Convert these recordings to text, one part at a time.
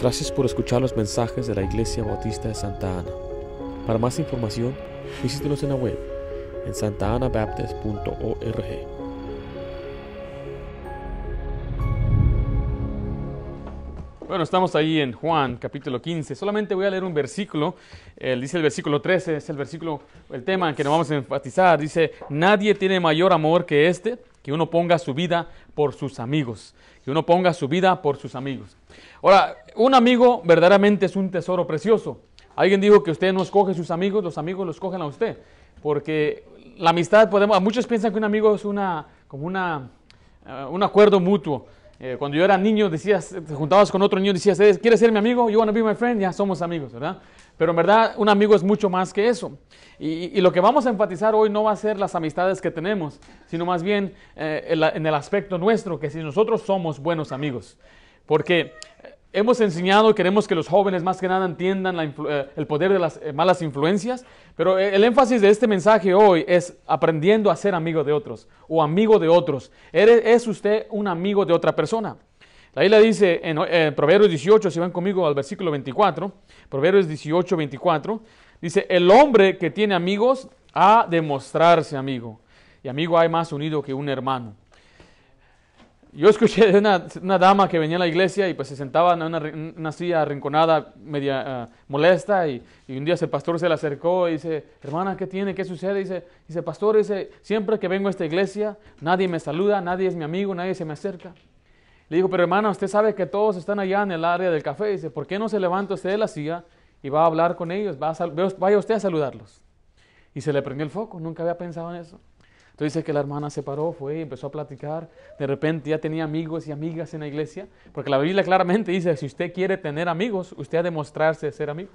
Gracias por escuchar los mensajes de la Iglesia Bautista de Santa Ana. Para más información, visítenos en la web en santaanabaptist.org. Bueno, estamos ahí en Juan capítulo 15. Solamente voy a leer un versículo. Él dice el versículo 13, es el versículo, el tema en que nos vamos a enfatizar. Dice, nadie tiene mayor amor que este que uno ponga su vida por sus amigos, que uno ponga su vida por sus amigos. Ahora, un amigo verdaderamente es un tesoro precioso. Alguien dijo que usted no escoge sus amigos, los amigos los cogen a usted, porque la amistad podemos, muchos piensan que un amigo es una, como una, eh, un acuerdo mutuo. Eh, cuando yo era niño, decías, te juntabas con otro niño, decías, ¿quieres ser mi amigo? You want be Ya somos amigos, ¿verdad? Pero en verdad, un amigo es mucho más que eso. Y, lo que vamos a enfatizar hoy no va a ser las amistades que tenemos, sino más bien eh, en, el aspecto nuestro, que si nosotros somos buenos amigos. Porque eh, hemos enseñado, y queremos que los jóvenes más que nada entiendan eh, el poder de las malas influencias, pero el énfasis de este mensaje hoy es aprendiendo a ser amigo de otros o amigo de otros. ¿Es usted un amigo de otra persona? La isla dice en eh, Proverbios 18, si van conmigo al versículo 24, Proverbios 18, 24, dice, el hombre que tiene amigos ha de mostrarse amigo. Y amigo hay más unido que un hermano. Yo escuché de una, dama que venía a la iglesia y pues se sentaba en una, silla arrinconada, media eh, molesta, y, un día el pastor se le acercó y dice, hermana, ¿qué tiene? ¿Qué sucede? Y dice, dice, pastor, siempre que vengo a esta iglesia, nadie me saluda, nadie es mi amigo, nadie se me acerca. Le dijo, pero hermana, usted sabe que todos están allá en el área del café. Dice, ¿por qué no se levanta usted de la silla y va a hablar con ellos? Va vaya usted a saludarlos. Y se le prendió el foco, nunca había pensado en eso. Entonces dice que la hermana se paró, fue y empezó a platicar. De repente ya tenía amigos y amigas en la iglesia, porque la Biblia claramente dice, si usted quiere tener amigos, usted ha de mostrarse ser amigo.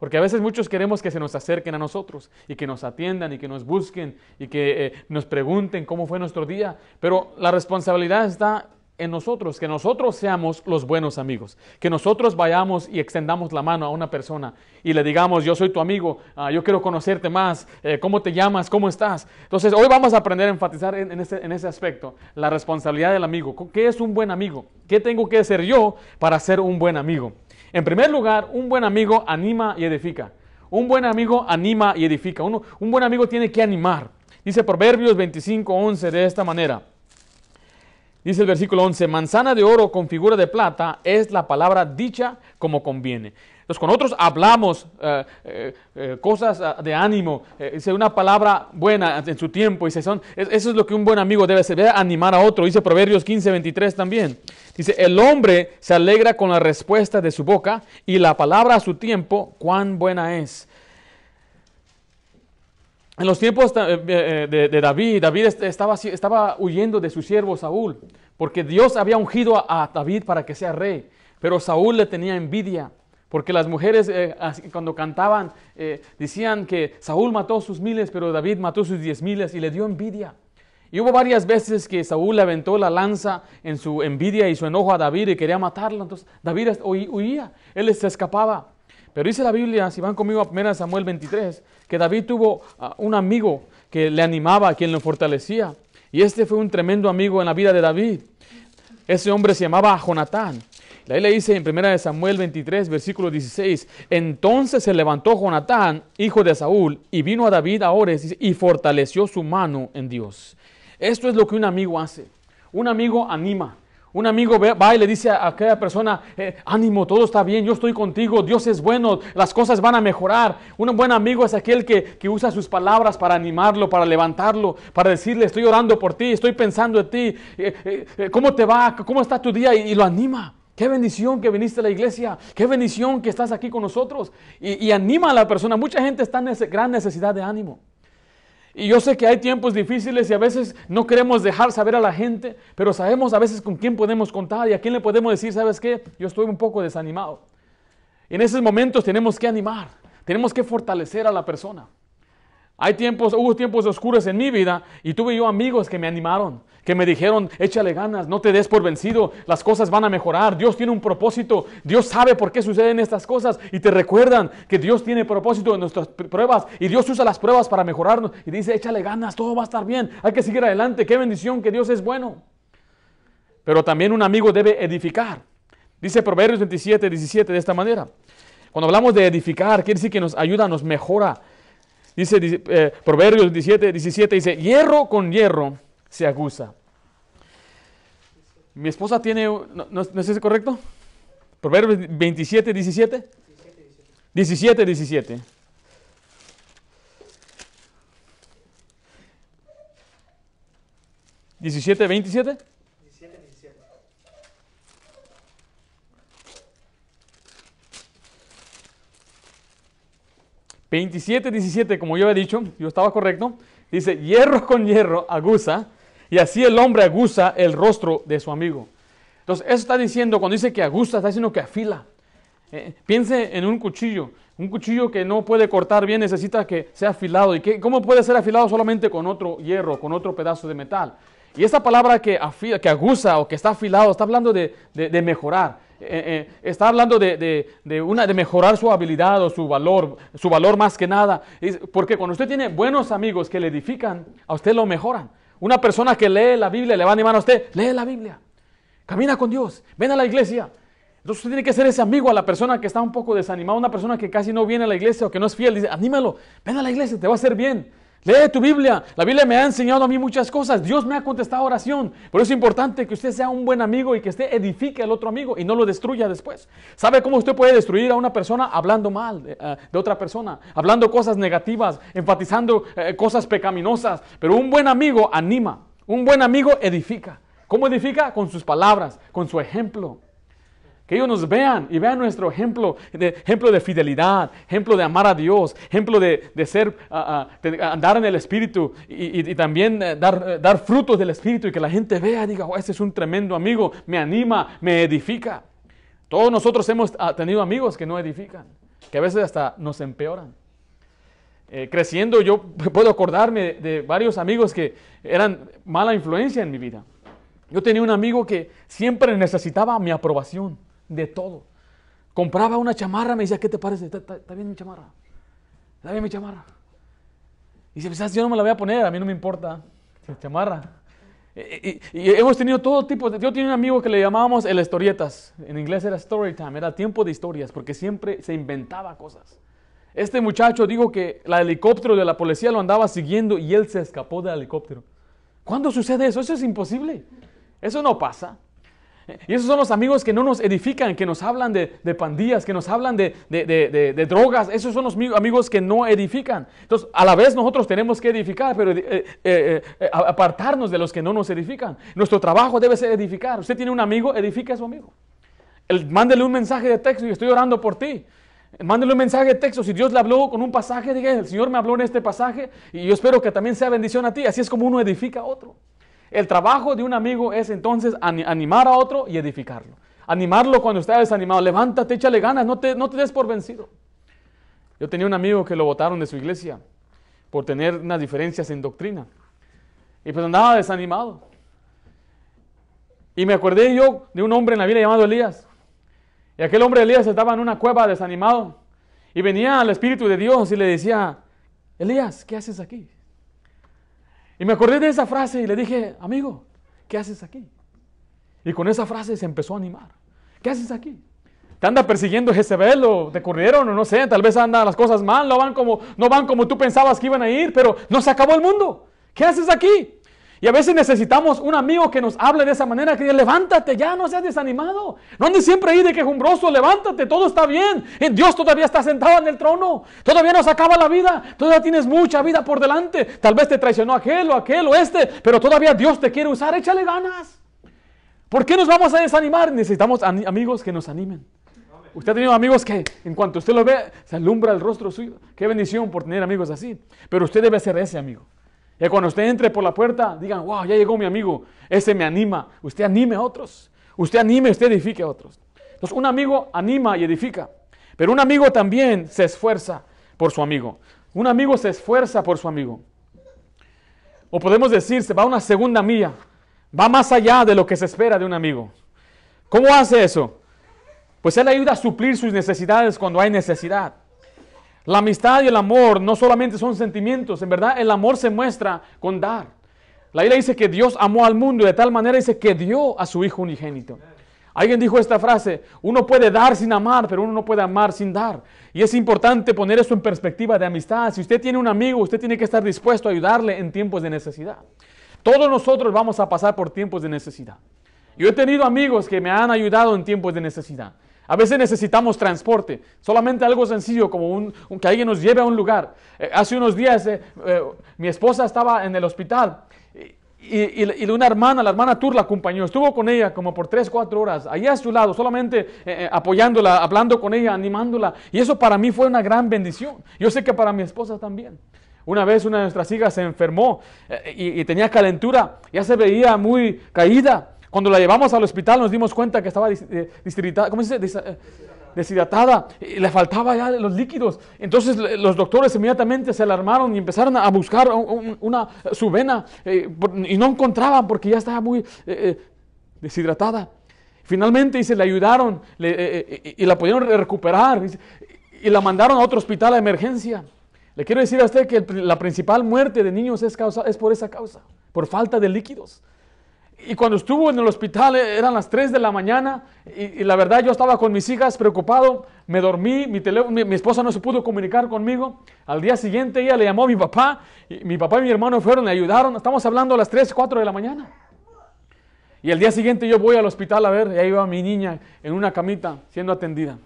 Porque a veces muchos queremos que se nos acerquen a nosotros y que nos atiendan y que nos busquen y que eh, nos pregunten cómo fue nuestro día. Pero la responsabilidad está nosotros, que nosotros seamos los buenos amigos, que nosotros vayamos y extendamos la mano a una persona y le digamos, yo soy tu amigo, ah, yo quiero conocerte más, eh, cómo te llamas, cómo estás. Entonces, hoy vamos a aprender a enfatizar en, ese, aspecto, la responsabilidad del amigo. ¿Qué es un buen amigo? ¿Qué tengo que ser yo para ser un buen amigo? En primer lugar, un buen amigo anima y edifica. Un buen amigo anima y edifica. Uno, un buen amigo tiene que animar. Dice Proverbios 25, 11 de esta manera. Dice el versículo 11, manzana de oro con figura de plata es la palabra dicha como conviene. Entonces con otros hablamos eh, eh, eh, cosas ah, de ánimo, dice una palabra buena en su tiempo, se son, eso es lo que un buen amigo debe hacer, debe animar a otro, dice Proverbios 15, 23 también. Dice, el hombre se alegra con la respuesta de su boca y la palabra a su tiempo, cuán buena es en los tiempos eh, eh, eh, de, David, David estaba, huyendo de su siervo Saúl, porque Dios había ungido a, David para que sea rey, pero Saúl le tenía envidia, porque las mujeres cuando cantaban decían que Saúl mató sus miles, pero David mató sus diez miles y le dio envidia. Y hubo varias veces que Saúl le aventó la lanza en su envidia y su enojo a David y quería matarlo, entonces David huía, él se escapaba. Pero dice la Biblia, si van conmigo a 1 Samuel 23, que David tuvo ah, un amigo que le animaba, quien lo fortalecía. Y este fue un tremendo amigo en la vida de David. Ese hombre se llamaba Jonatán. La le dice en 1 Samuel 23, versículo 16, entonces se levantó Jonatán, hijo de Saúl, y vino a David a Ores y fortaleció su mano en Dios. Esto es lo que un amigo hace. Un amigo anima, un amigo va y le dice a aquella persona, eh, ánimo, todo está bien, yo estoy contigo, Dios es bueno, las cosas van a mejorar. Un buen amigo es aquel que, usa sus palabras para animarlo, para levantarlo, para decirle, estoy orando por ti, estoy pensando en ti, eh, eh, ¿cómo te va? ¿Cómo está tu día? y, lo anima. Qué bendición que viniste a la iglesia. Qué bendición que estás aquí con nosotros. Y, anima a la persona. Mucha gente está en gran necesidad de ánimo. Y yo sé que hay tiempos difíciles y a veces no queremos dejar saber a la gente, pero sabemos a veces con quién podemos contar y a quién le podemos decir, ¿sabes qué? Yo estoy un poco desanimado. En esos momentos tenemos que animar, tenemos que fortalecer a la persona. Hay tiempos, hubo tiempos oscuros en mi vida y tuve yo amigos que me animaron, que me dijeron, échale ganas, no te des por vencido, las cosas van a mejorar, Dios tiene un propósito, Dios sabe por qué suceden estas cosas y te recuerdan que Dios tiene propósito en nuestras pruebas y Dios usa las pruebas para mejorarnos y dice, échale ganas, todo va a estar bien, hay que seguir adelante, qué bendición que Dios es bueno. Pero también un amigo debe edificar. Dice Proverbios 27, 17 de esta manera. Cuando hablamos de edificar, quiere decir que nos ayuda, nos mejora. Dice, eh, Proverbios 17, 17, dice, hierro con hierro se agusa. Mi esposa tiene, ¿no, no, es ese correcto? Proverbios 27, 17. 17, 17. ¿17, 27? 17, 17. 27, 17, como yo había dicho, yo estaba correcto. Dice, hierro con hierro agusa. Y así el hombre aguza el rostro de su amigo. Entonces, eso está diciendo, cuando dice que aguza, está diciendo que afila. Eh, piense en un cuchillo. Un cuchillo que no puede cortar bien necesita que sea afilado. ¿Y que, cómo puede ser afilado solamente con otro hierro, con otro pedazo de metal? Y esa palabra que, afila, que aguza o que está afilado está hablando de, mejorar. Eh, eh, está hablando de, de mejorar su habilidad o su valor, su valor más que nada. Porque cuando usted tiene buenos amigos que le edifican, a usted lo mejoran. Una persona que lee la Biblia le va a animar a usted, lee la Biblia, camina con Dios, ven a la iglesia. Entonces usted tiene que ser ese amigo a la persona que está un poco desanimada, una persona que casi no viene a la iglesia o que no es fiel, dice, anímalo, ven a la iglesia, te va a hacer bien. Lee tu Biblia. La Biblia me ha enseñado a mí muchas cosas. Dios me ha contestado oración. Pero es importante que usted sea un buen amigo y que usted edifique al otro amigo y no lo destruya después. ¿Sabe cómo usted puede destruir a una persona hablando mal eh, eh, de, otra persona? Hablando cosas negativas, enfatizando eh, cosas pecaminosas. Pero un buen amigo anima. Un buen amigo edifica. ¿Cómo edifica? Con sus palabras, con su ejemplo. Que ellos nos vean y vean nuestro ejemplo, de, ejemplo de fidelidad, ejemplo de amar a Dios, ejemplo de, ah, ah, andar en el Espíritu y, también eh, eh, dar, frutos del Espíritu y que la gente vea, y diga, oh, este es un tremendo amigo, me anima, me edifica. Todos nosotros hemos ah, tenido amigos que no edifican, que a veces hasta nos empeoran. Eh, creciendo yo puedo acordarme de varios amigos que eran mala influencia en mi vida. Yo tenía un amigo que siempre necesitaba mi aprobación de todo. Compraba una chamarra, me decía, ¿qué te parece? Está bien mi chamarra. Está bien mi chamarra. Y dice, pues, yo no me la voy a poner, a mí no me importa. Chamarra. E, e, y, hemos tenido todo tipo. De, yo tenía un amigo que le llamábamos el historietas. En inglés era story time, era tiempo de historias, porque siempre se inventaba cosas. Este muchacho, dijo que el helicóptero de la policía lo andaba siguiendo y él se escapó del helicóptero. ¿Cuándo sucede eso? Eso es imposible. Eso no pasa. Y esos son los amigos que no nos edifican, que nos hablan de, pandillas, que nos hablan de, drogas. Esos son los amigos que no edifican. Entonces, a la vez nosotros tenemos que edificar, pero eh, eh, eh, apartarnos de los que no nos edifican. Nuestro trabajo debe ser edificar. Usted tiene un amigo, edifica a su amigo. Él mándele un mensaje de texto y estoy orando por ti. Mándele un mensaje de texto. Si Dios le habló con un pasaje, diga, el Señor me habló en este pasaje y yo espero que también sea bendición a ti. Así es como uno edifica a otro. El trabajo de un amigo es entonces animar a otro y edificarlo. Animarlo cuando está desanimado. Levántate, échale ganas, no te, des por vencido. Yo tenía un amigo que lo votaron de su iglesia por tener unas diferencias en doctrina. Y pues andaba desanimado. Y me acordé yo de un hombre en la vida llamado Elías. Y aquel hombre Elías estaba en una cueva desanimado. Y venía al Espíritu de Dios y le decía, Elías, ¿qué haces aquí? Y me acordé de esa frase y le dije, amigo, ¿qué haces aquí? Y con esa frase se empezó a animar. ¿Qué haces aquí? ¿Te anda persiguiendo Jezebel o te corrieron o no sé? Tal vez andan las cosas mal, no van, como, no van como tú pensabas que iban a ir, pero no se acabó el mundo. ¿Qué haces aquí? Y a veces necesitamos un amigo que nos hable de esa manera, que diga, levántate ya, no seas desanimado. No andes siempre ahí de quejumbroso, levántate, todo está bien. En eh, Dios todavía está sentado en el trono, todavía nos acaba la vida, todavía tienes mucha vida por delante. Tal vez te traicionó aquel o aquel o este, pero todavía Dios te quiere usar, échale ganas. ¿Por qué nos vamos a desanimar? Necesitamos amigos que nos animen. Usted ha tenido amigos que, en cuanto usted lo ve, se alumbra el rostro suyo. Qué bendición por tener amigos así. Pero usted debe ser ese amigo. Y cuando usted entre por la puerta, digan, wow, ya llegó mi amigo, ese me anima. Usted anime a otros. Usted anime, usted edifique a otros. Entonces, un amigo anima y edifica. Pero un amigo también se esfuerza por su amigo. Un amigo se esfuerza por su amigo. O podemos decir, se va una segunda milla. Va más allá de lo que se espera de un amigo. ¿Cómo hace eso? Pues él ayuda a suplir sus necesidades cuando hay necesidad. La amistad y el amor no solamente son sentimientos, en verdad el amor se muestra con dar. La Biblia dice que Dios amó al mundo de tal manera dice que dio a su Hijo unigénito. Alguien dijo esta frase, uno puede dar sin amar, pero uno no puede amar sin dar. Y es importante poner eso en perspectiva de amistad. Si usted tiene un amigo, usted tiene que estar dispuesto a ayudarle en tiempos de necesidad. Todos nosotros vamos a pasar por tiempos de necesidad. Yo he tenido amigos que me han ayudado en tiempos de necesidad. A veces necesitamos transporte, solamente algo sencillo como que alguien nos lleve a un lugar. Eh, hace unos días eh, eh, mi esposa estaba en el hospital y, una hermana, la hermana Tur la acompañó, estuvo con ella como por 3, 4 horas, ahí a su lado, solamente apoyándola, hablando con ella, animándola. Y eso para mí fue una gran bendición. Yo sé que para mi esposa también. Una vez una de nuestras hijas se enfermó y, tenía calentura, ya se veía muy caída. Cuando la llevamos al hospital nos dimos cuenta que estaba eh, eh, deshidratada ¿cómo deshidratada, le faltaba ya los líquidos. Entonces los doctores inmediatamente se alarmaron y empezaron a buscar una, su vena eh, y no encontraban porque ya estaba muy deshidratada. Finalmente se le ayudaron y la pudieron recuperar y la mandaron a otro hospital a emergencia. Le quiero decir a usted que la principal muerte de niños es, causa, es por esa causa, por falta de líquidos. Y cuando estuvo en el hospital eh, eran las 3 de la mañana y, la verdad yo estaba con mis hijas preocupado, me dormí, mi, esposa no se pudo comunicar conmigo. Al día siguiente ella le llamó a mi papá, y mi papá y mi hermano fueron, y ayudaron, estamos hablando a las 3, 4 de la mañana. Y al día siguiente yo voy al hospital a ver, y ahí va mi niña en una camita siendo atendida.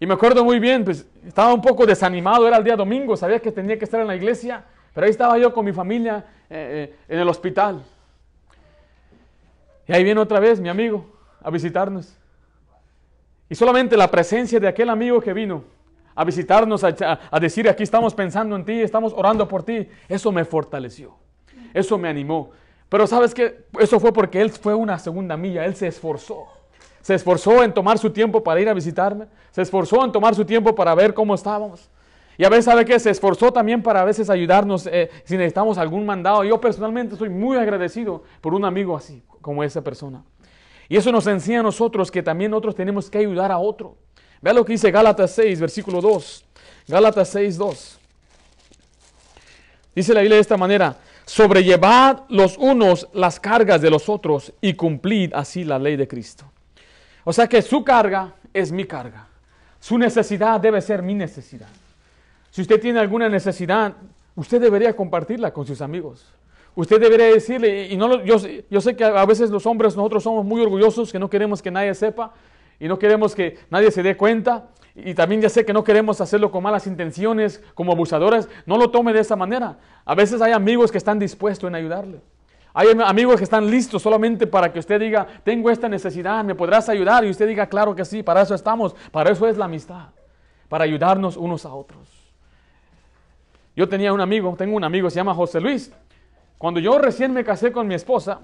Y me acuerdo muy bien, pues estaba un poco desanimado, era el día domingo, sabía que tenía que estar en la iglesia, pero ahí estaba yo con mi familia eh, eh, en el hospital. Y ahí viene otra vez mi amigo a visitarnos. Y solamente la presencia de aquel amigo que vino a visitarnos, a, decir, aquí estamos pensando en ti, estamos orando por ti, eso me fortaleció, eso me animó. Pero sabes que eso fue porque él fue una segunda milla, él se esforzó. Se esforzó en tomar su tiempo para ir a visitarme, se esforzó en tomar su tiempo para ver cómo estábamos. Y a veces, ¿sabe que Se esforzó también para a veces ayudarnos eh, si necesitamos algún mandado. Yo personalmente soy muy agradecido por un amigo así, como esa persona. Y eso nos enseña a nosotros que también nosotros tenemos que ayudar a otro. Vea lo que dice Gálatas 6, versículo 2. Gálatas 6, 2. Dice la Biblia de esta manera, sobrellevad los unos las cargas de los otros y cumplid así la ley de Cristo. O sea que su carga es mi carga. Su necesidad debe ser mi necesidad. Si usted tiene alguna necesidad, usted debería compartirla con sus amigos. Usted debería decirle, y no yo, sé que a veces los hombres nosotros somos muy orgullosos, que no queremos que nadie sepa y no queremos que nadie se dé cuenta. Y también ya sé que no queremos hacerlo con malas intenciones, como abusadores. No lo tome de esa manera. A veces hay amigos que están dispuestos en ayudarle. Hay amigos que están listos solamente para que usted diga, tengo esta necesidad, ¿me podrás ayudar? Y usted diga, claro que sí, para eso estamos, para eso es la amistad, para ayudarnos unos a otros. Yo tenía un amigo, tengo un amigo, se llama José Luis. Cuando yo recién me casé con mi esposa,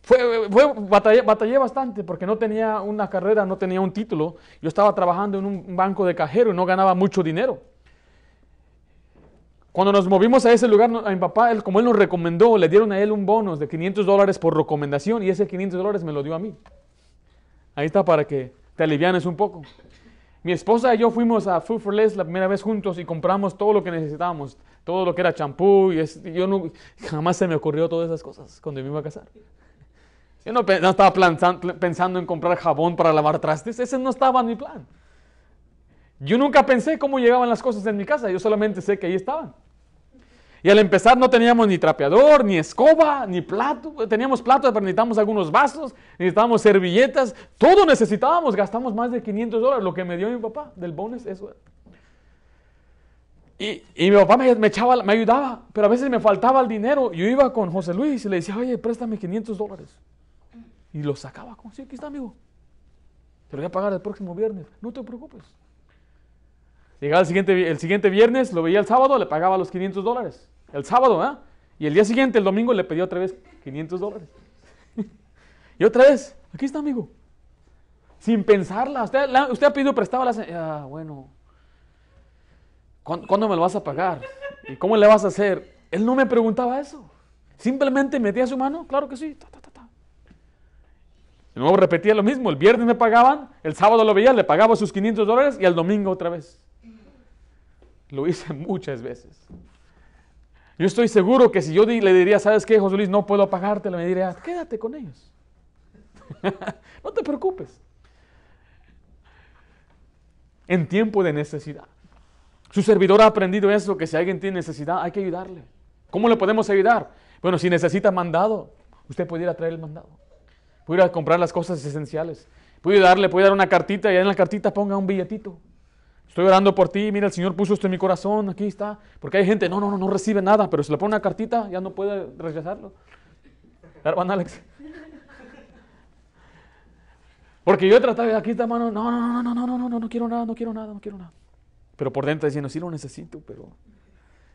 fue, batallé, bastante porque no tenía una carrera, no tenía un título. Yo estaba trabajando en un banco de cajero y no ganaba mucho dinero. Cuando nos movimos a ese lugar, a mi papá, como él nos recomendó, le dieron a él un bono de 500 dólares por recomendación y ese 500 dólares me lo dio a mí. Ahí está para que te alivianes un poco. Mi esposa y yo fuimos a Food for Less la primera vez juntos y compramos todo lo que necesitábamos, todo lo que era champú. Y yo no, jamás se me ocurrió todas esas cosas cuando me iba a casar. Yo no, estaba pensando en comprar jabón para lavar trastes, ese no estaba en mi plan. Yo nunca pensé cómo llegaban las cosas en mi casa, yo solamente sé que ahí estaban. Y al empezar no teníamos ni trapeador, ni escoba, ni plato. Teníamos platos, pero necesitábamos algunos vasos, necesitábamos servilletas. Todo necesitábamos. Gastamos más de 500 dólares, lo que me dio mi papá del bonus. Eso. Y, y mi papá me, echaba, me ayudaba, pero a veces me faltaba el dinero. Yo iba con José Luis y le decía, oye, préstame 500 dólares. Y lo sacaba con sí, aquí está, amigo. Te lo voy a pagar el próximo viernes. No te preocupes. Llegaba el siguiente, el siguiente viernes, lo veía el sábado, le pagaba los 500 dólares. El sábado, ¿ah? Y el día siguiente, el domingo, le pedía otra vez 500 dólares. y otra vez, aquí está, amigo. Sin pensarla. Usted, ha pedido prestado la... Ah, bueno. ¿Cuándo, me lo vas a pagar? ¿Y cómo le vas a hacer? Él no me preguntaba eso. Simplemente metía su mano, claro que sí repetía lo mismo, el viernes me pagaban, el sábado lo veía, le pagaba sus 500 dólares y el domingo otra vez. Lo hice muchas veces. Yo estoy seguro que si yo le diría, ¿sabes qué, José Luis? No puedo pagártelo, me diría, quédate con ellos. no te preocupes. En tiempo de necesidad. Su servidor ha aprendido eso, que si alguien tiene necesidad, hay que ayudarle. ¿Cómo le podemos ayudar? Bueno, si necesita mandado, usted pudiera traer el mandado puedo ir a comprar las cosas esenciales, puedo darle, puedo dar una cartita y en la cartita ponga un billetito. Estoy orando por ti, mira, el Señor puso esto en mi corazón, aquí está. Porque hay gente, no, no, no, no recibe nada, pero si le pone una cartita ya no puede rechazarlo. Hermano Alex. Porque yo de aquí está, mano, no, no, no, no, no, no, no, no, no quiero nada, no quiero nada, no quiero nada. Pero por dentro diciendo, sí lo necesito, pero...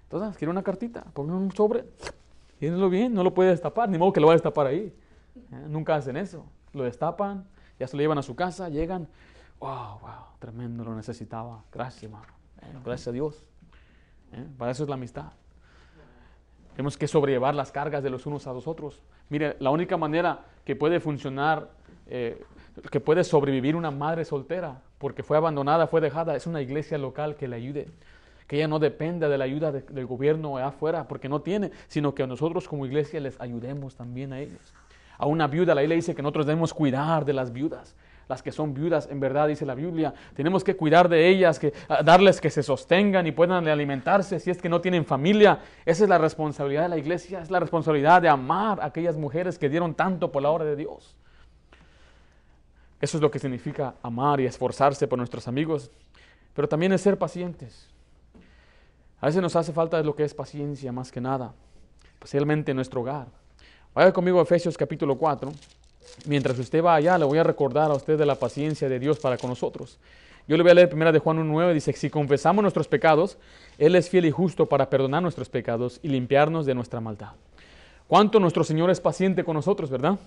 Entonces, quiero una cartita, Pongo un sobre, Tieneslo bien, no lo puede destapar, ni modo que lo va a destapar ahí. ¿Eh? Nunca hacen eso. Lo destapan, ya se lo llevan a su casa, llegan. ¡Wow, wow! Tremendo, lo necesitaba. Gracias, hermano. gracias a Dios. ¿eh? Para eso es la amistad. Tenemos que sobrellevar las cargas de los unos a los otros. Mire, la única manera que puede funcionar, eh, que puede sobrevivir una madre soltera, porque fue abandonada, fue dejada, es una iglesia local que le ayude. Que ella no dependa de la ayuda del gobierno afuera, porque no tiene, sino que nosotros como iglesia les ayudemos también a ellos. A una viuda la ley dice que nosotros debemos cuidar de las viudas. Las que son viudas, en verdad, dice la Biblia, tenemos que cuidar de ellas, que, darles que se sostengan y puedan alimentarse si es que no tienen familia. Esa es la responsabilidad de la iglesia, es la responsabilidad de amar a aquellas mujeres que dieron tanto por la obra de Dios. Eso es lo que significa amar y esforzarse por nuestros amigos, pero también es ser pacientes. A veces nos hace falta lo que es paciencia más que nada, especialmente en nuestro hogar. Vaya conmigo a Efesios capítulo 4. Mientras usted va allá, le voy a recordar a usted de la paciencia de Dios para con nosotros. Yo le voy a leer primera de Juan 1.9, dice, si confesamos nuestros pecados, Él es fiel y justo para perdonar nuestros pecados y limpiarnos de nuestra maldad. ¿Cuánto nuestro Señor es paciente con nosotros, verdad?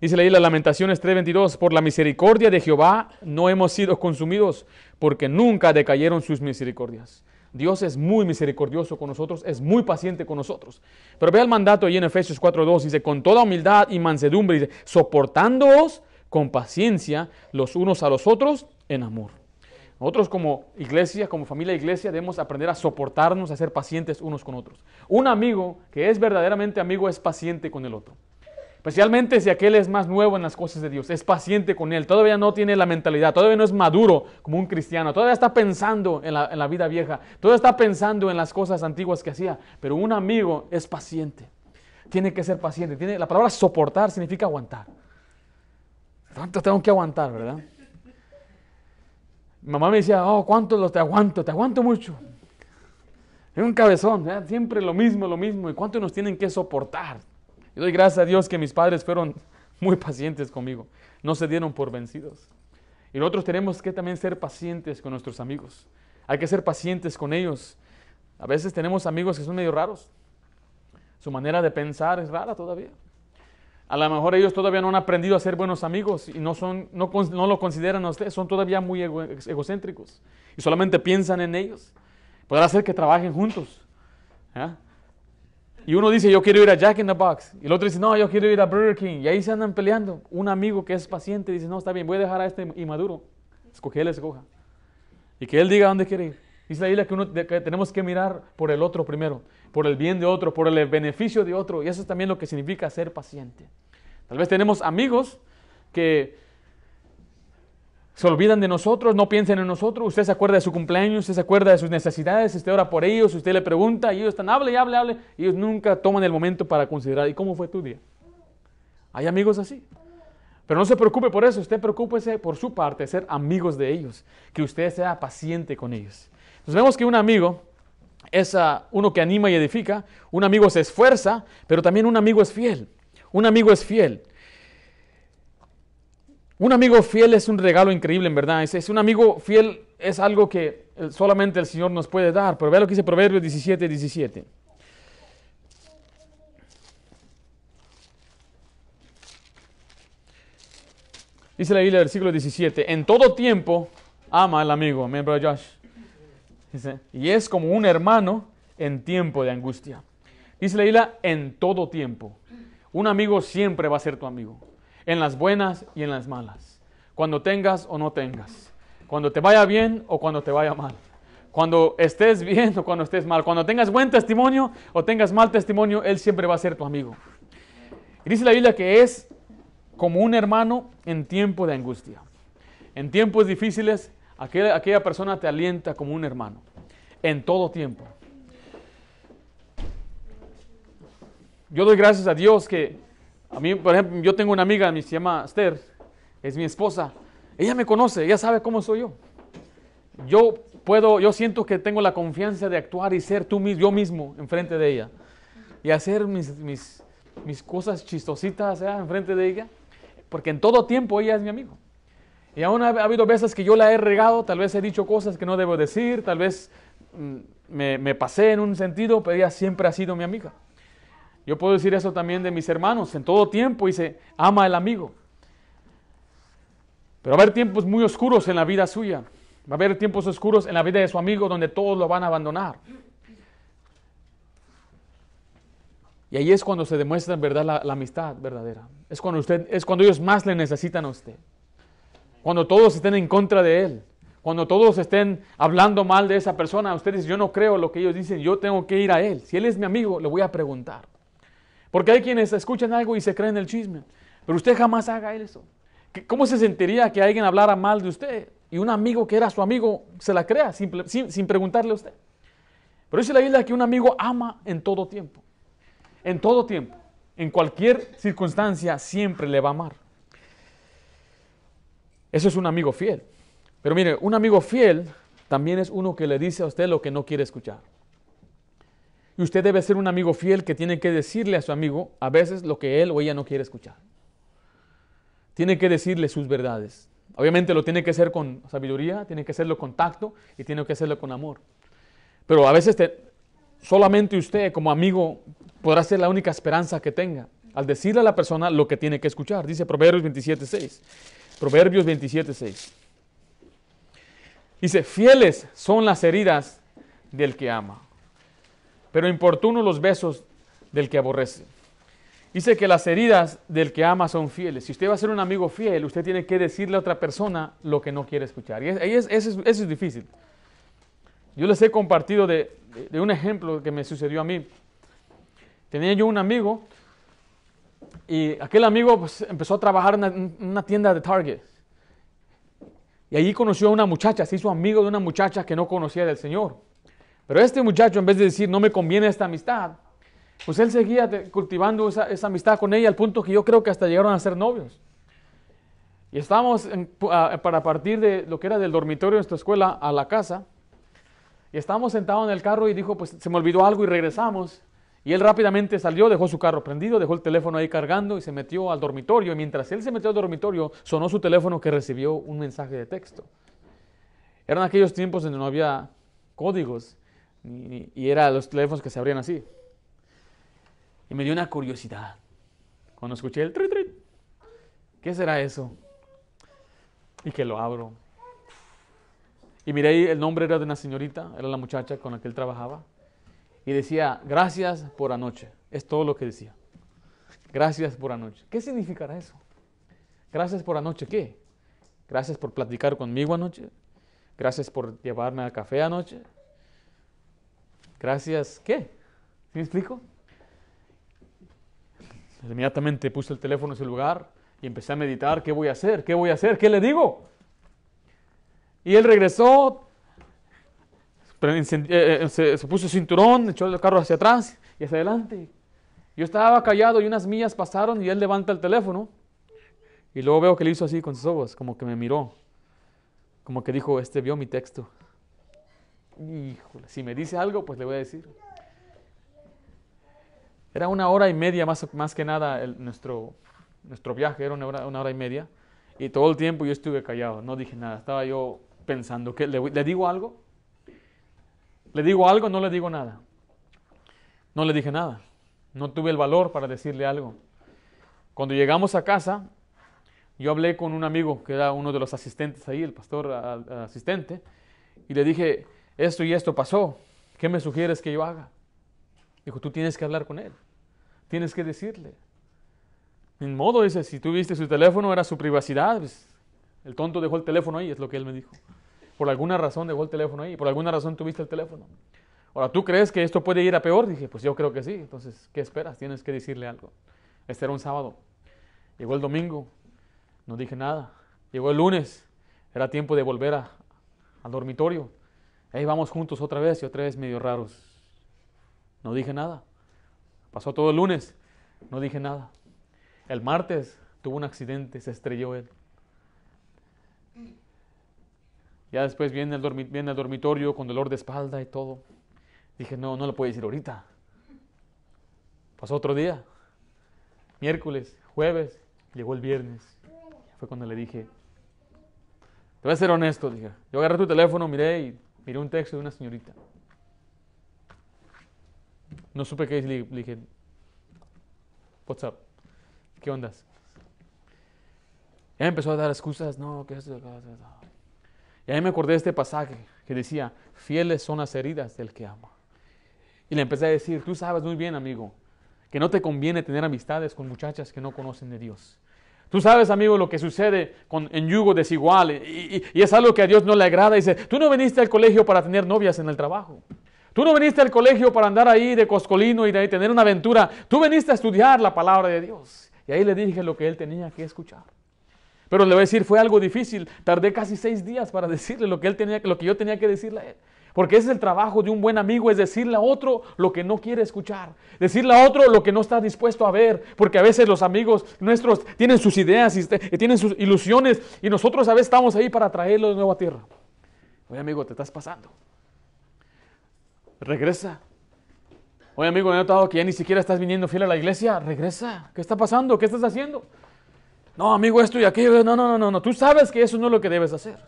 Dice ahí la Lamentaciones 3:22, por la misericordia de Jehová no hemos sido consumidos, porque nunca decayeron sus misericordias. Dios es muy misericordioso con nosotros, es muy paciente con nosotros. Pero vea el mandato ahí en Efesios 4.2, dice, con toda humildad y mansedumbre, dice, soportándoos con paciencia los unos a los otros en amor. Nosotros como iglesia, como familia de iglesia, debemos aprender a soportarnos, a ser pacientes unos con otros. Un amigo que es verdaderamente amigo es paciente con el otro. Especialmente si aquel es más nuevo en las cosas de Dios, es paciente con Él, todavía no tiene la mentalidad, todavía no es maduro como un cristiano, todavía está pensando en la, vida vieja, todavía está pensando en las cosas antiguas que hacía, pero un amigo es paciente, tiene que ser paciente. Tiene, la palabra soportar significa aguantar. Tanto tengo que aguantar, ¿verdad? Mi mamá me decía, oh, ¿cuánto los te aguanto? Te aguanto mucho. Es un cabezón, siempre lo mismo, lo mismo. ¿Y cuánto nos tienen que soportar? Y doy gracias a Dios que mis padres fueron muy pacientes conmigo. No se dieron por vencidos. Y nosotros tenemos que también ser pacientes con nuestros amigos. Hay que ser pacientes con ellos. A veces tenemos amigos que son medio raros. Su manera de pensar es rara todavía. A lo mejor ellos todavía no han aprendido a ser buenos amigos y no, son, no, lo consideran a ustedes. Son todavía muy egocéntricos y solamente piensan en ellos. Podrá ser que trabajen juntos. Y uno dice, yo quiero ir a Jack in the Box. Y el otro dice, no, yo quiero ir a Burger King. Y ahí se andan peleando. Un amigo que es paciente dice, no, está bien, voy a dejar a este inmaduro. Escoge él, escoja. Y que él diga dónde quiere ir. Dice la isla que, uno, que tenemos que mirar por el otro primero, por el bien de otro, por el beneficio de otro. Y eso es también lo que significa ser paciente. Tal vez tenemos amigos que se olvidan de nosotros, no piensen en nosotros, usted se acuerda de su cumpleaños, usted se acuerda de sus necesidades, usted ora por ellos, usted le pregunta, y ellos están, hable, hable, hable, ellos nunca toman el momento para considerar, ¿y cómo fue tu día? Hay amigos así. Pero no se preocupe por eso, usted preocúpese por su parte, ser amigos de ellos, que usted sea paciente con ellos. Entonces vemos que un amigo es ah, uno que anima y edifica, un amigo se esfuerza, pero también un amigo es fiel. Un amigo es fiel. Un amigo fiel es un regalo increíble, en verdad. Es, un amigo fiel es algo que eh, solamente el Señor nos puede dar. Pero vea lo que dice Proverbios 17, 17. Dice la Biblia, versículo 17. En todo tiempo ama al amigo. Amén, Josh. y es como un hermano en tiempo de angustia. Dice la Biblia, en todo tiempo. Un amigo siempre va a ser tu amigo en las buenas y en las malas, cuando tengas o no tengas, cuando te vaya bien o cuando te vaya mal, cuando estés bien o cuando estés mal, cuando tengas buen testimonio o tengas mal testimonio, Él siempre va a ser tu amigo. dice la Biblia que es como un hermano en tiempo de angustia. En tiempos difíciles, aquella, aquella persona te alienta como un hermano, en todo tiempo. Yo doy gracias a Dios que a mí, por ejemplo, yo tengo una amiga, se llama Esther, es mi esposa. Ella me conoce, ella sabe cómo soy yo. Yo puedo, yo siento que tengo la confianza de actuar y ser tú mismo, yo mismo enfrente de ella. Y hacer mis, cosas chistositas en ¿eh? enfrente de ella. Porque en todo tiempo ella es mi amigo. Y aún ha, habido veces que yo la he regado, tal vez he dicho cosas que no debo decir, tal vez mm, me, me pasé en un sentido, pero ella siempre ha sido mi amiga. Yo puedo decir eso también de mis hermanos. En todo tiempo dice, ama al amigo. Pero va a haber tiempos muy oscuros en la vida suya. Va a haber tiempos oscuros en la vida de su amigo donde todos lo van a abandonar. Y ahí es cuando se demuestra en verdad la, amistad verdadera. Es cuando, usted, es cuando ellos más le necesitan a usted. Cuando todos estén en contra de él. Cuando todos estén hablando mal de esa persona, usted dice, yo no creo lo que ellos dicen, yo tengo que ir a él. Si él es mi amigo, le voy a preguntar. Porque hay quienes escuchan algo y se creen el chisme. Pero usted jamás haga eso. ¿Cómo se sentiría que alguien hablara mal de usted y un amigo que era su amigo se la crea sin, preguntarle a usted? Pero dice la Biblia que un amigo ama en todo tiempo. En todo tiempo. En cualquier circunstancia siempre le va a amar. Eso es un amigo fiel. Pero mire, un amigo fiel también es uno que le dice a usted lo que no quiere escuchar. Y usted debe ser un amigo fiel que tiene que decirle a su amigo a veces lo que él o ella no quiere escuchar. Tiene que decirle sus verdades. Obviamente lo tiene que hacer con sabiduría, tiene que hacerlo con tacto y tiene que hacerlo con amor. Pero a veces solamente usted como amigo podrá ser la única esperanza que tenga al decirle a la persona lo que tiene que escuchar. Dice Proverbios 27.6. Proverbios 27.6. Dice, fieles son las heridas del que ama pero importuno los besos del que aborrece. Dice que las heridas del que ama son fieles. Si usted va a ser un amigo fiel, usted tiene que decirle a otra persona lo que no quiere escuchar. Y eso es, difícil. Yo les he compartido de, un ejemplo que me sucedió a mí. Tenía yo un amigo y aquel amigo pues, empezó a trabajar en una, tienda de Target. Y allí conoció a una muchacha, se hizo amigo de una muchacha que no conocía del Señor. Pero este muchacho, en vez de decir, no me conviene esta amistad, pues él seguía cultivando esa, amistad con ella al punto que yo creo que hasta llegaron a ser novios. Y estábamos para partir de lo que era del dormitorio de nuestra escuela a la casa. Y estábamos sentados en el carro y dijo, pues se me olvidó algo y regresamos. Y él rápidamente salió, dejó su carro prendido, dejó el teléfono ahí cargando y se metió al dormitorio. Y mientras él se metió al dormitorio, sonó su teléfono que recibió un mensaje de texto. Eran aquellos tiempos en donde no había códigos. Y era los teléfonos que se abrían así. Y me dio una curiosidad. Cuando escuché el trit trit ¿qué será eso? Y que lo abro. Y miré, el nombre era de una señorita, era la muchacha con la que él trabajaba. Y decía, gracias por anoche. Es todo lo que decía. Gracias por anoche. ¿Qué significará eso? Gracias por anoche, ¿qué? Gracias por platicar conmigo anoche. Gracias por llevarme al café anoche. Gracias, ¿qué? ¿Sí me explico? Inmediatamente puse el teléfono en su lugar y empecé a meditar, ¿qué voy a hacer? ¿Qué voy a hacer? ¿Qué le digo? Y él regresó, eh, eh, se, puso el cinturón, echó el carro hacia atrás y hacia adelante. Yo estaba callado y unas millas pasaron y él levanta el teléfono y luego veo que le hizo así con sus ojos, como que me miró, como que dijo, este vio mi texto. Híjole, si me dice algo, pues le voy a decir. Era una hora y media más, más que nada el, nuestro, nuestro viaje, era una hora, y media. Y todo el tiempo yo estuve callado, no dije nada. Estaba yo pensando, que le, ¿le digo algo? ¿Le digo algo? No le digo nada. No le dije nada. No tuve el valor para decirle algo. Cuando llegamos a casa, yo hablé con un amigo que era uno de los asistentes ahí, el pastor asistente, y le dije, esto y esto pasó, ¿qué me sugieres que yo haga? Dijo, tú tienes que hablar con él, tienes que decirle. En modo, dice, si tuviste su teléfono, era su privacidad. Pues, el tonto dejó el teléfono ahí, es lo que él me dijo. Por alguna razón dejó el teléfono ahí, por alguna razón tuviste el teléfono. Ahora, ¿tú crees que esto puede ir a peor? Dije, pues yo creo que sí. Entonces, ¿qué esperas? Tienes que decirle algo. Este era un sábado. Llegó el domingo, no dije nada. Llegó el lunes, era tiempo de volver al dormitorio. Ahí vamos juntos otra vez y otra vez medio raros. No dije nada. Pasó todo el lunes, no dije nada. El martes tuvo un accidente, se estrelló él. Ya después viene al, dormitorio con dolor de espalda y todo. Dije, no, no lo puedo decir ahorita. Pasó otro día. Miércoles, jueves, llegó el viernes. Fue cuando le dije, te voy a ser honesto, dije. Yo agarré tu teléfono, miré y miré un texto de una señorita. No supe qué es, le dije, what's up, ¿qué ondas? Ella empezó a dar excusas, no, que haces. Y ahí me acordé de este pasaje que decía, fieles son las heridas del que ama. Y le empecé a decir, tú sabes muy bien, amigo, que no te conviene tener amistades con muchachas que no conocen de Dios. Tú sabes, amigo, lo que sucede con, en yugo desigual y, es algo que a Dios no le agrada. Dice, tú no viniste al colegio para tener novias en el trabajo. Tú no viniste al colegio para andar ahí de coscolino y de ahí tener una aventura. Tú viniste a estudiar la palabra de Dios. Y ahí le dije lo que él tenía que escuchar. Pero le voy a decir, fue algo difícil. Tardé casi seis días para decirle lo que, él tenía, lo que yo tenía que decirle a él. Porque ese es el trabajo de un buen amigo, es decirle a otro lo que no quiere escuchar, decirle a otro lo que no está dispuesto a ver, porque a veces los amigos nuestros tienen sus ideas y, tienen sus ilusiones y nosotros a veces estamos ahí para traerlo de nuevo a tierra. Oye amigo, te estás pasando. Regresa. Oye amigo, he notado que ya ni siquiera estás viniendo fiel a la iglesia. Regresa. ¿Qué está pasando? ¿Qué estás haciendo? No, amigo, esto y aquello. No, no, no, no, no. Tú sabes que eso no es lo que debes hacer.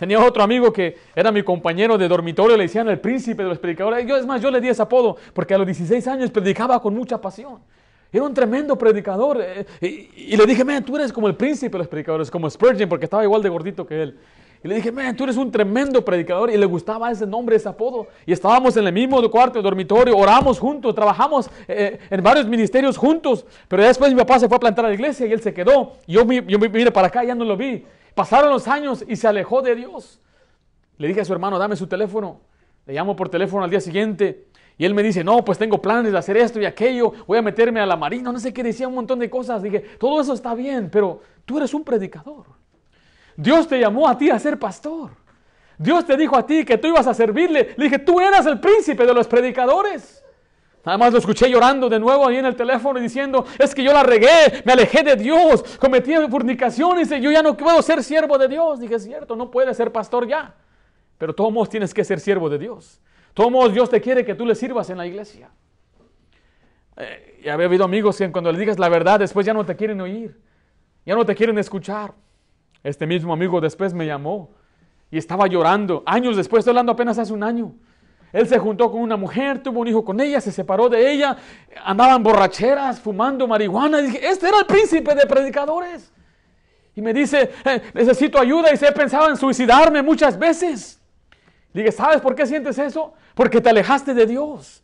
Tenía otro amigo que era mi compañero de dormitorio, le decían el príncipe de los predicadores. Yo, es más, yo le di ese apodo porque a los 16 años predicaba con mucha pasión. Era un tremendo predicador. Eh, y, le dije, man, tú eres como el príncipe de los predicadores, como Spurgeon, porque estaba igual de gordito que él. Y le dije, man, tú eres un tremendo predicador. Y le gustaba ese nombre, ese apodo. Y estábamos en el mismo cuarto, dormitorio, oramos juntos, trabajamos eh, eh, en varios ministerios juntos. Pero después mi papá se fue a plantar a la iglesia y él se quedó. Yo, yo, me para acá, ya no lo vi. Pasaron los años y se alejó de Dios. Le dije a su hermano, dame su teléfono. Le llamo por teléfono al día siguiente y él me dice, no, pues tengo planes de hacer esto y aquello, voy a meterme a la marina, no sé qué, decía un montón de cosas. Dije, todo eso está bien, pero tú eres un predicador. Dios te llamó a ti a ser pastor. Dios te dijo a ti que tú ibas a servirle. Le dije, tú eras el príncipe de los predicadores. Nada más lo escuché llorando de nuevo ahí en el teléfono diciendo, es que yo la regué, me alejé de Dios, cometí fornicaciones y yo ya no puedo ser siervo de Dios. Dije, es cierto, no puedes ser pastor ya. Pero todos tienes que ser siervo de Dios. Todos Dios te quiere que tú le sirvas en la iglesia. Eh, y había habido amigos que cuando le digas la verdad después ya no te quieren oír, ya no te quieren escuchar. Este mismo amigo después me llamó y estaba llorando. Años después, estoy hablando apenas hace un año. Él se juntó con una mujer, tuvo un hijo con ella, se separó de ella, andaban borracheras, fumando marihuana. Y dije, este era el príncipe de predicadores. Y me dice, eh, necesito ayuda y se pensaba en suicidarme muchas veces. dije, ¿sabes por qué sientes eso? Porque te alejaste de Dios.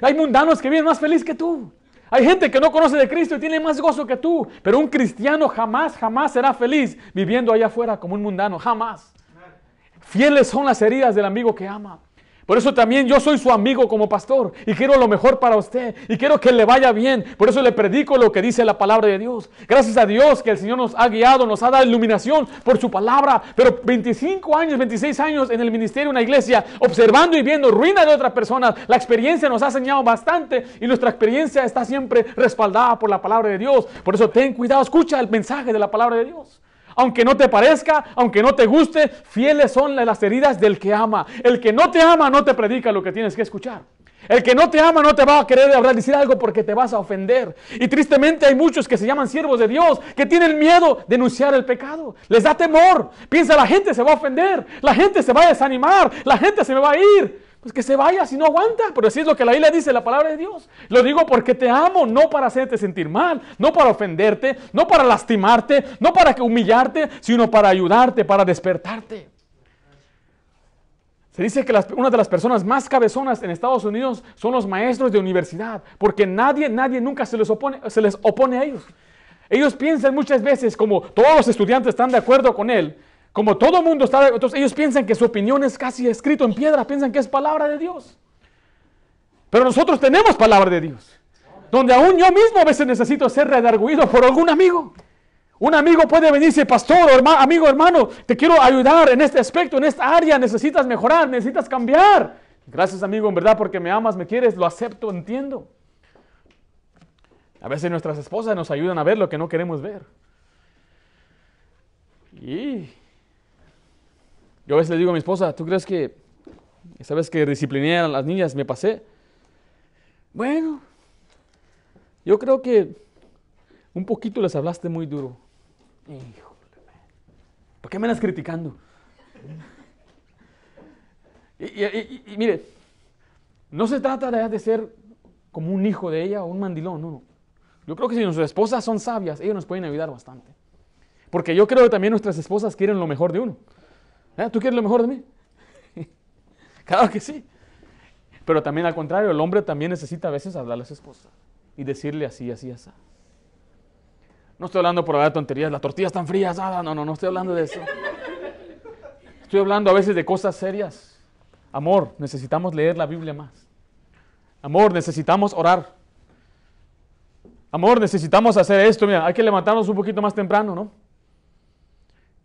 hay mundanos que viven más feliz que tú. Hay gente que no conoce de Cristo y tiene más gozo que tú. Pero un cristiano jamás, jamás será feliz viviendo allá afuera como un mundano. Jamás. Fieles son las heridas del amigo que ama. Por eso también yo soy su amigo como pastor y quiero lo mejor para usted y quiero que le vaya bien. Por eso le predico lo que dice la palabra de Dios. Gracias a Dios que el Señor nos ha guiado, nos ha dado iluminación por su palabra. Pero 25 años, 26 años en el ministerio, de una iglesia, observando y viendo ruina de otras personas, la experiencia nos ha enseñado bastante y nuestra experiencia está siempre respaldada por la palabra de Dios. Por eso ten cuidado, escucha el mensaje de la palabra de Dios aunque no te parezca, aunque no te guste, fieles son las heridas del que ama. El que no te ama no te predica lo que tienes que escuchar. El que no te ama no te va a querer hablar, decir algo porque te vas a ofender. Y tristemente hay muchos que se llaman siervos de Dios, que tienen miedo de denunciar el pecado. Les da temor. Piensa, la gente se va a ofender, la gente se va a desanimar, la gente se me va a ir pues que se vaya si no aguanta. Pero así es lo que la Biblia dice, la palabra de Dios. Lo digo porque te amo, no para hacerte sentir mal, no para ofenderte, no para lastimarte, no para humillarte, sino para ayudarte, para despertarte. Se dice que una de las personas más cabezonas en Estados Unidos son los maestros de universidad, porque nadie, nadie nunca se les opone, se les opone a ellos. Ellos piensan muchas veces como todos los estudiantes están de acuerdo con él, como todo mundo está, entonces ellos piensan que su opinión es casi escrito en piedra, piensan que es palabra de Dios. Pero nosotros tenemos palabra de Dios. Donde aún yo mismo a veces necesito ser redarguido por algún amigo. Un amigo puede venir y decir, pastor, hermano, amigo, hermano, te quiero ayudar en este aspecto, en esta área, necesitas mejorar, necesitas cambiar. Gracias amigo, en verdad, porque me amas, me quieres, lo acepto, entiendo. A veces nuestras esposas nos ayudan a ver lo que no queremos ver. Y yo a veces le digo a mi esposa, ¿tú crees que, sabes que discipliné a las niñas, me pasé? Bueno, yo creo que un poquito les hablaste muy duro. Híjole, ¿por qué me andas criticando? Y, mire, no se trata de ser como un hijo de ella o un mandilón, no, no. Yo creo que si nuestras esposas son sabias, ellas nos pueden ayudar bastante. Porque yo creo que también nuestras esposas quieren lo mejor de uno. ¿Eh? ¿Tú quieres lo mejor de mí? claro que sí. Pero también al contrario, el hombre también necesita a veces hablarle a su esposa y decirle así, así, así. No estoy hablando por hablar tonterías, las tortillas están frías, ah, no, no, no estoy hablando de eso. Estoy hablando a veces de cosas serias. Amor, necesitamos leer la Biblia más. Amor, necesitamos orar. Amor, necesitamos hacer esto. Mira, hay que levantarnos un poquito más temprano, ¿no?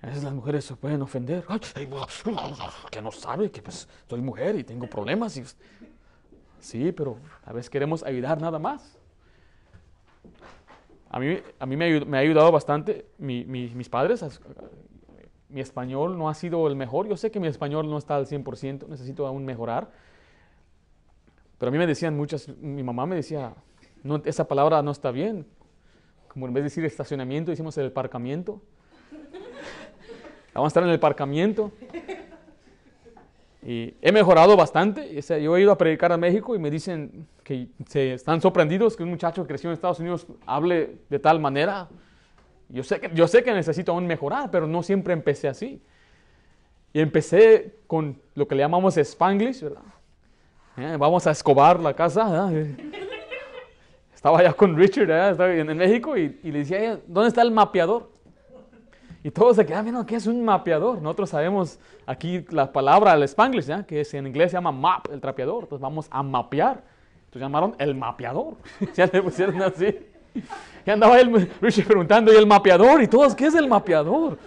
A veces las mujeres se pueden ofender. Que no sabe que pues soy mujer y tengo problemas. Y... Pues, sí, pero a veces queremos ayudar nada más. A mí, a mí me, ha ayudado bastante mis padres. Mi español no ha sido el mejor. Yo sé que mi español no está al 100%, necesito aún mejorar. Pero a mí me decían muchas, mi mamá me decía, esa palabra no está bien. Como en vez de decir estacionamiento, decimos el aparcamiento. Vamos a estar en el parcamiento. Y he mejorado bastante. yo he ido a predicar a México y me dicen que se están sorprendidos que un muchacho que creció en Estados Unidos hable de tal manera. Yo sé que, yo sé que necesito aún mejorar, pero no siempre empecé así. Y empecé con lo que le llamamos Spanglish, ¿verdad? Eh, vamos a escobar la casa. Estaba allá con Richard en, México y le decía, ¿dónde está el mapeador? Y todos se quedan ah, viendo que es un mapeador. Nosotros sabemos aquí la palabra al Spanglish, ¿ya? que en inglés se llama map, el trapeador. Entonces vamos a mapear. Entonces llamaron el mapeador. ya le pusieron así. Y andaba él, Richie, preguntando, ¿y el mapeador? Y todos, ¿qué es el mapeador?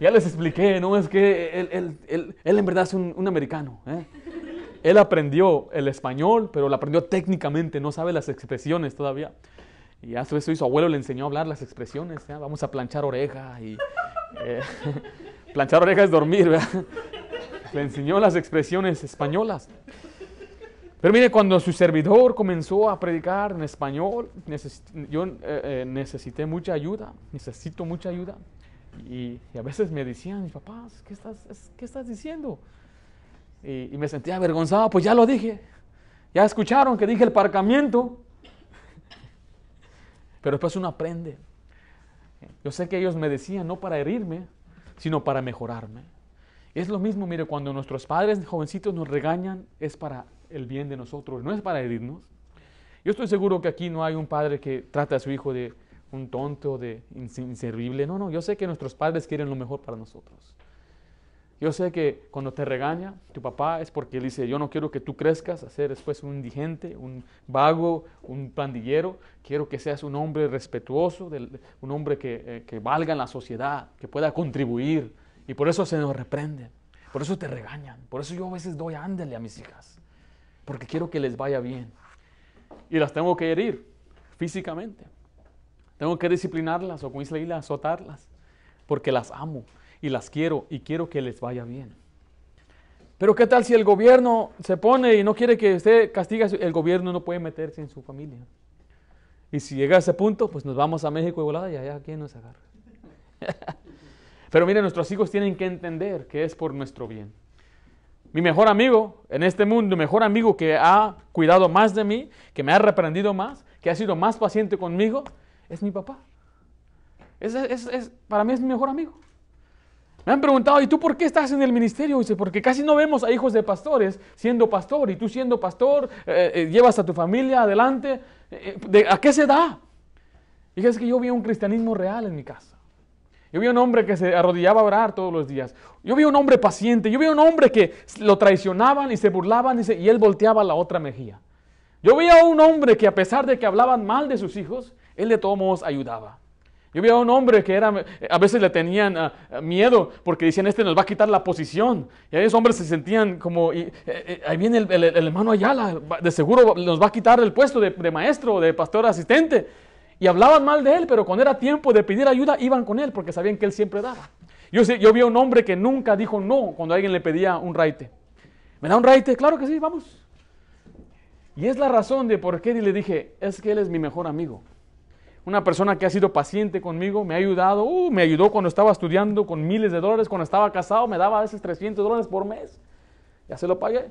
Ya les expliqué, ¿no? Es que él, en verdad es un, americano. ¿eh? Él aprendió el español, pero lo aprendió técnicamente, no sabe las expresiones todavía. Y ya su, su abuelo le enseñó a hablar las expresiones, vamos a planchar oreja y eh, planchar oreja es dormir, ¿verdad? Le enseñó las expresiones españolas. Pero mire, cuando su servidor comenzó a predicar en español, yo eh, eh, necesité mucha ayuda, necesito mucha ayuda. Y, a veces me decían mis papás, ¿qué estás, ¿qué estás diciendo? Y, y, me sentía avergonzado, pues ya lo dije. Ya escucharon que dije el parcamiento. Pero después uno aprende. Yo sé que ellos me decían no para herirme, sino para mejorarme. Es lo mismo, mire, cuando nuestros padres jovencitos nos regañan, es para el bien de nosotros, no es para herirnos. Yo estoy seguro que aquí no hay un padre que trata a su hijo de un tonto, de inservible. No, no, yo sé que nuestros padres quieren lo mejor para nosotros. Yo sé que cuando te regaña tu papá es porque él dice, yo no quiero que tú crezcas a ser después un indigente, un vago, un pandillero. Quiero que seas un hombre respetuoso, un hombre eh, que, valga en la sociedad, que pueda contribuir. Y por eso se nos reprenden, por eso te regañan, por eso yo a veces doy ándele a mis hijas, porque quiero que les vaya bien. Y las tengo que herir físicamente. Tengo que disciplinarlas o, con dice la azotarlas, porque las amo y las quiero y quiero que les vaya bien. Pero ¿qué tal si el gobierno se pone y no quiere que usted castiga? El gobierno no puede meterse en su familia. Y si llega a ese punto, pues nos vamos a México y volada y allá quién nos agarra. Pero mire, nuestros hijos tienen que entender que es por nuestro bien. Mi mejor amigo en este mundo, mi mejor amigo que ha cuidado más de mí, que me ha reprendido más, que ha sido más paciente conmigo, es mi papá. es, para mí es mi mejor amigo. Me han preguntado, ¿y tú por qué estás en el ministerio? Dice, porque casi no vemos a hijos de pastores siendo pastor y tú siendo pastor eh, eh, llevas a tu familia adelante. Eh, ¿A qué se da? Dije, es que yo vi un cristianismo real en mi casa. Yo vi un hombre que se arrodillaba a orar todos los días. Yo vi un hombre paciente. Yo vi un hombre que lo traicionaban y se burlaban y, y él volteaba la otra mejilla. Yo vi a un hombre que a pesar de que hablaban mal de sus hijos, él de todos modos ayudaba. Yo vi a un hombre que era, a veces le tenían ah, miedo porque decían, este nos va a quitar la posición. Y esos hombres se sentían como, eh, eh, ahí viene el, hermano Ayala, de seguro nos va a quitar el puesto de, maestro, de pastor asistente. Y hablaban mal de él, pero cuando era tiempo de pedir ayuda, iban con él porque sabían que él siempre daba. Yo, yo vi a un hombre que nunca dijo no cuando alguien le pedía un raite. ¿Me da un raite? Claro que sí, vamos. Y es la razón de por qué le dije, es que él es mi mejor amigo una persona que ha sido paciente conmigo, me ha ayudado, uh, me ayudó cuando estaba estudiando con miles de dólares, cuando estaba casado me daba a veces 300 dólares por mes, ya se lo pagué.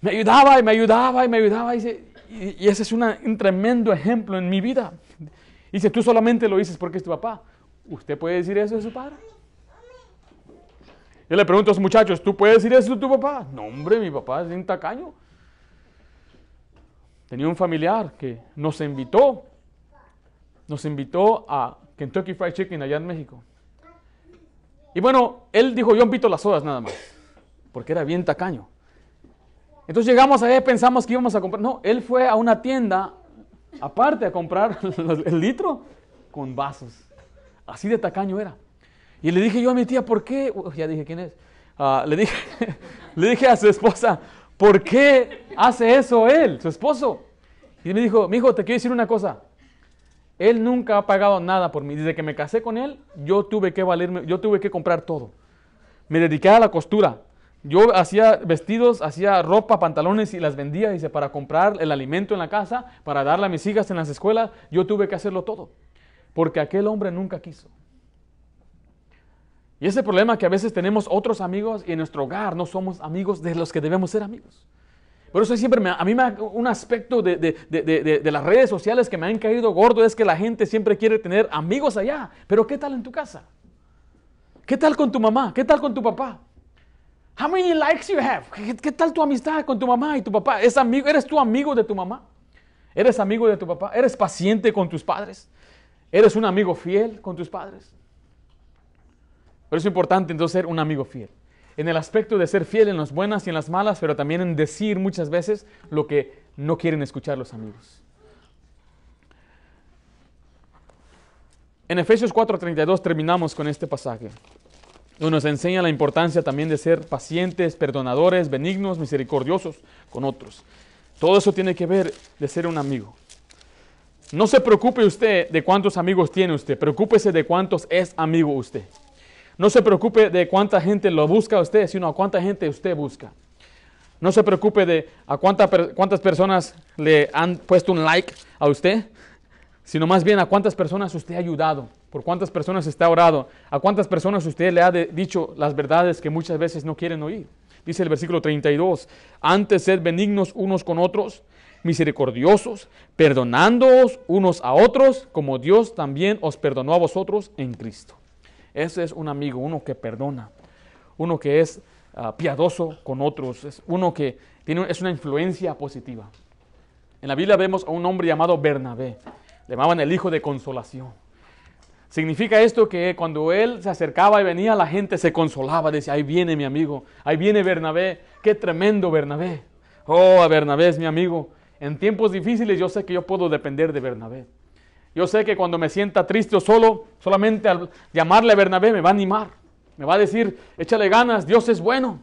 Me ayudaba y me ayudaba y me ayudaba y, ese es un tremendo ejemplo en mi vida. Dice, si tú solamente lo dices porque es tu papá. ¿Usted puede decir eso de su padre? Yo le pregunto a los muchachos, ¿tú puedes decir eso de tu papá? No, hombre, mi papá es un tacaño tenía un familiar que nos invitó, nos invitó a Kentucky Fried Chicken allá en México. Y bueno, él dijo, yo invito las sodas nada más, porque era bien tacaño. Entonces llegamos allá pensamos que íbamos a comprar. No, él fue a una tienda aparte a comprar el litro con vasos. Así de tacaño era. Y le dije yo a mi tía, ¿por qué? ya dije quién es. Ah, le, dije, le dije a su esposa, ¿por qué hace eso él, su esposo? Y me dijo, mi hijo, te quiero decir una cosa. Él nunca ha pagado nada por mí. Desde que me casé con él, yo tuve que valerme, yo tuve que comprar todo. Me dediqué a la costura. Yo hacía vestidos, hacía ropa, pantalones y las vendía, dice, para comprar el alimento en la casa, para darle a mis hijas en las escuelas. Yo tuve que hacerlo todo. Porque aquel hombre nunca quiso. Y ese problema que a veces tenemos otros amigos y en nuestro hogar no somos amigos de los que debemos ser amigos. Por eso siempre a mí un aspecto de, las redes sociales que me han caído gordo es que la gente siempre quiere tener amigos allá. Pero ¿qué tal en tu casa? ¿Qué tal con tu mamá? ¿Qué tal con tu papá? How many likes you have? ¿Qué, tal tu amistad con tu mamá y tu papá? ¿Es amigo, ¿Eres tu amigo de tu mamá? ¿Eres amigo de tu papá? ¿Eres paciente con tus padres? ¿Eres un amigo fiel con tus padres? Pero es importante entonces ser un amigo fiel. En el aspecto de ser fiel en las buenas y en las malas, pero también en decir muchas veces lo que no quieren escuchar los amigos. En Efesios 4:32 terminamos con este pasaje. Nos enseña la importancia también de ser pacientes, perdonadores, benignos, misericordiosos con otros. Todo eso tiene que ver de ser un amigo. No se preocupe usted de cuántos amigos tiene usted, preocúpese de cuántos es amigo usted. No se preocupe de cuánta gente lo busca a usted, sino a cuánta gente usted busca. No se preocupe de a cuántas personas le han puesto un like a usted, sino más bien a cuántas personas usted ha ayudado, por cuántas personas está orado, a cuántas personas usted le ha dicho las verdades que muchas veces no quieren oír. Dice el versículo 32, antes sed benignos unos con otros, misericordiosos, perdonándoos unos a otros, como Dios también os perdonó a vosotros en Cristo. Ese es un amigo, uno que perdona, uno que es ah, piadoso con otros, es uno que tiene, es una influencia positiva. En la Biblia vemos a un hombre llamado Bernabé, le llamaban el hijo de consolación. Significa esto que cuando él se acercaba y venía, la gente se consolaba, decía, ahí viene mi amigo, ahí viene Bernabé, qué tremendo Bernabé. Oh, Bernabé es mi amigo. En tiempos difíciles yo sé que yo puedo depender de Bernabé. Yo sé que cuando me sienta triste o solo, solamente al llamarle a Bernabé me va a animar. Me va a decir, échale ganas, Dios es bueno.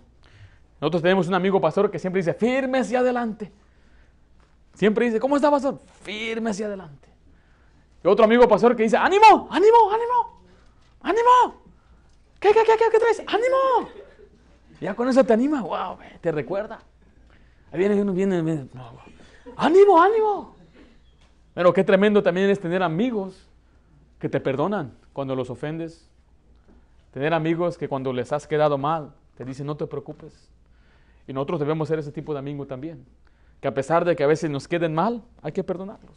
Nosotros tenemos un amigo pastor que siempre dice, firme hacia adelante. Siempre dice, ¿cómo está pastor? Firme hacia adelante. Y otro amigo pastor que dice, ánimo, ánimo, ánimo, ánimo. ¿Qué, qué, qué, qué, qué traes? ¡Ánimo! Ya con eso te anima, wow, te recuerda. Ahí viene uno, viene, viene. ánimo, ánimo. Pero qué tremendo también es tener amigos que te perdonan cuando los ofendes. Tener amigos que cuando les has quedado mal, te dicen no te preocupes. Y nosotros debemos ser ese tipo de amigo también. Que a pesar de que a veces nos queden mal, hay que perdonarlos.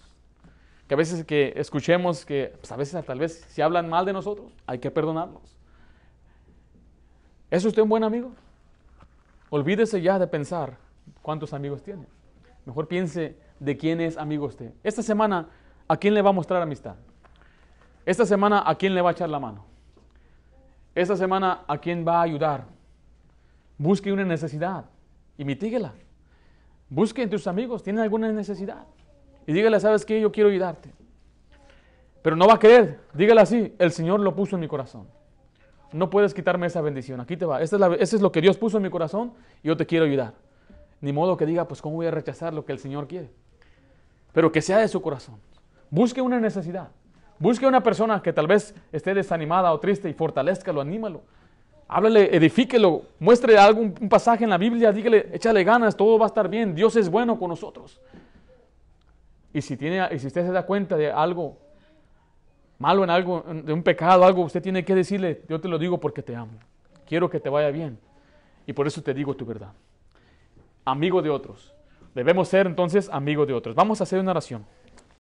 Que a veces que escuchemos que, pues, a veces tal vez si hablan mal de nosotros, hay que perdonarlos. ¿Es usted un buen amigo? Olvídese ya de pensar cuántos amigos tiene. Mejor piense de quién es amigo usted. Esta semana, ¿a quién le va a mostrar amistad? Esta semana, ¿a quién le va a echar la mano? Esta semana, ¿a quién va a ayudar? Busque una necesidad y mitíguela. Busque en tus amigos, tienen alguna necesidad. Y dígale, ¿sabes qué? Yo quiero ayudarte. Pero no va a creer. Dígale así, el Señor lo puso en mi corazón. No puedes quitarme esa bendición. Aquí te va. es es lo que Dios puso en mi corazón y yo te quiero ayudar. Ni modo que diga, pues ¿cómo voy a rechazar lo que el Señor quiere? pero que sea de su corazón. Busque una necesidad. Busque una persona que tal vez esté desanimada o triste y fortalezcalo, anímalo. Háblale, edifíquelo, muestre algún un pasaje en la Biblia, dígale, échale ganas, todo va a estar bien, Dios es bueno con nosotros. Y si, tiene, si usted se da cuenta de algo malo, en algo, de un pecado, algo, usted tiene que decirle, yo te lo digo porque te amo, quiero que te vaya bien. Y por eso te digo tu verdad. Amigo de otros, Debemos ser entonces amigos de otros. Vamos a hacer una oración.